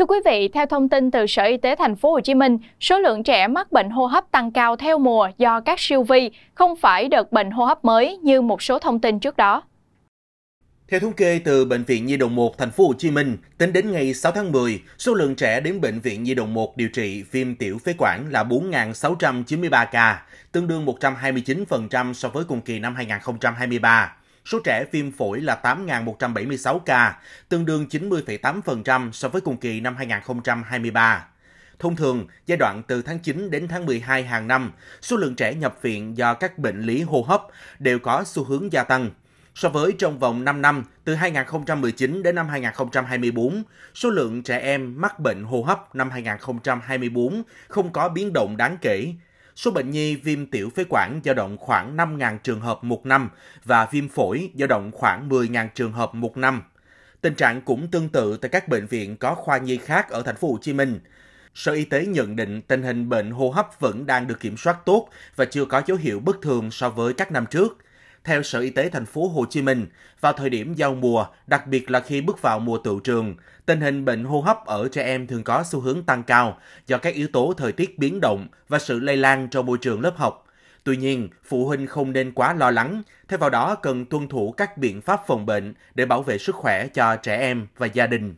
Thưa quý vị, theo thông tin từ Sở Y tế Thành phố Hồ Chí Minh, số lượng trẻ mắc bệnh hô hấp tăng cao theo mùa do các siêu vi, không phải đợt bệnh hô hấp mới như một số thông tin trước đó. Theo thống kê từ bệnh viện Nhi đồng 1 thành phố Hồ Chí Minh, tính đến ngày 6 tháng 10, số lượng trẻ đến bệnh viện Nhi đồng 1 điều trị viêm tiểu phế quản là 4.693 ca, tương đương 129% so với cùng kỳ năm 2023. Số trẻ viêm phổi là 8.176 ca, tương đương 90,8% so với cùng kỳ năm 2023. Thông thường, giai đoạn từ tháng 9 đến tháng 12 hàng năm, số lượng trẻ nhập viện do các bệnh lý hô hấp đều có xu hướng gia tăng. So với trong vòng 5 năm, từ 2019 đến năm 2024, số lượng trẻ em mắc bệnh hô hấp năm 2024 không có biến động đáng kể, Số bệnh nhi viêm tiểu phế quản dao động khoảng 5.000 trường hợp một năm và viêm phổi dao động khoảng 10.000 trường hợp một năm. Tình trạng cũng tương tự tại các bệnh viện có khoa nhi khác ở thành phố Hồ Chí Minh. Sở Y tế nhận định tình hình bệnh hô hấp vẫn đang được kiểm soát tốt và chưa có dấu hiệu bất thường so với các năm trước – theo Sở Y tế thành phố Hồ Chí Minh, vào thời điểm giao mùa, đặc biệt là khi bước vào mùa tựu trường, tình hình bệnh hô hấp ở trẻ em thường có xu hướng tăng cao do các yếu tố thời tiết biến động và sự lây lan trong môi trường lớp học. Tuy nhiên, phụ huynh không nên quá lo lắng, thay vào đó cần tuân thủ các biện pháp phòng bệnh để bảo vệ sức khỏe cho trẻ em và gia đình.